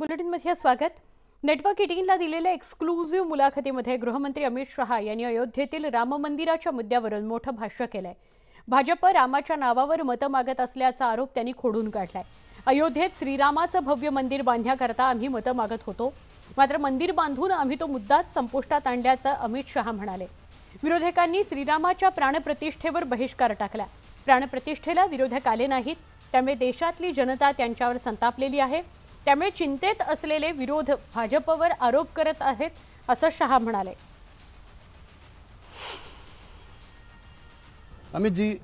बुलेटिनमध्ये स्वागत नेटवर्क ला दिलेल्या एक्सक्लुझिव्ह मुलाखतीमध्ये गृहमंत्री अमित शहा यांनी अयोध्येतील राम मंदिराच्या मुद्द्यावरून मोठं भाष्य केलंय भाजप रामाच्या नावावर मतं मागत असल्याचा आरोप त्यांनी खोडून काढलाय अयोध्येत श्रीरामाचं भव्य मंदिर बांधण्याकरता आम्ही मतं मागत होतो मात्र मंदिर बांधून आम्ही तो मुद्दाच संपुष्टात आणल्याचं अमित शहा म्हणाले विरोधकांनी श्रीरामाच्या प्राणप्रतिष्ठेवर बहिष्कार टाकला प्राणप्रतिष्ठेला विरोधक आले नाहीत त्यामुळे देशातली जनता त्यांच्यावर संतापलेली आहे त्यामुळे चिंतेत असलेले विरोध भाजपवर आरोप करत आहेत असं शहा म्हणाले अमित जी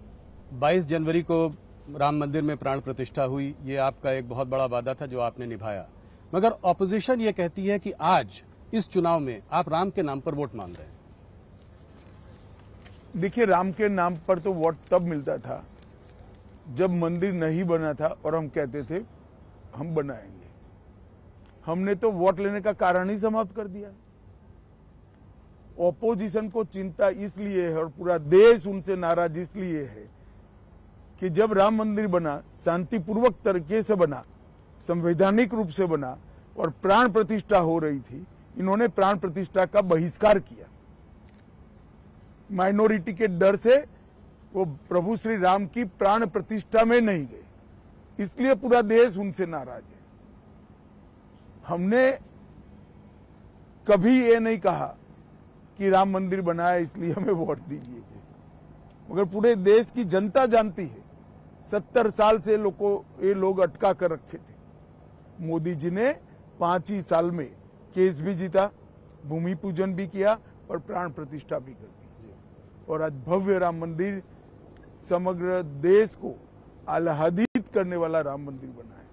22 जनवरी को राम मंदिर में प्राण प्रतिष्ठा हुई ये आपका एक बहुत बड़ा वादा था जो आपने निभाया मगर ऑपोजिशन ये कहती है कि आज इस चुनाव में आप राम के नाम पर वोट मांग रहे हैं देखिए राम के नाम पर तो वोट तब मिलता था जब मंदिर नहीं बना था और हम कहते थे हम बनाएंगे हमने तो वोट लेने का कारण ही समाप्त कर दिया ऑपोजिशन को चिंता इसलिए है और पूरा देश उनसे नाराज इसलिए है कि जब राम मंदिर बना शांतिपूर्वक तरीके से बना संवैधानिक रूप से बना और प्राण प्रतिष्ठा हो रही थी इन्होंने प्राण प्रतिष्ठा का बहिष्कार किया माइनॉरिटी के डर से वो प्रभु श्री राम की प्राण प्रतिष्ठा में नहीं गए इसलिए पूरा देश उनसे नाराज है हमने कभी ये नहीं कहा कि राम मंदिर बनाया इसलिए हमें वोट दीजिए मगर पूरे देश की जनता जानती है सत्तर साल से लोगों ये लोग अटका कर रखे थे मोदी जी ने पांच ही साल में केस भी जीता भूमि पूजन भी किया और प्राण प्रतिष्ठा भी कर दी और आज भव्य राम मंदिर समग्र देश को आल्हादित करने वाला राम मंदिर बना है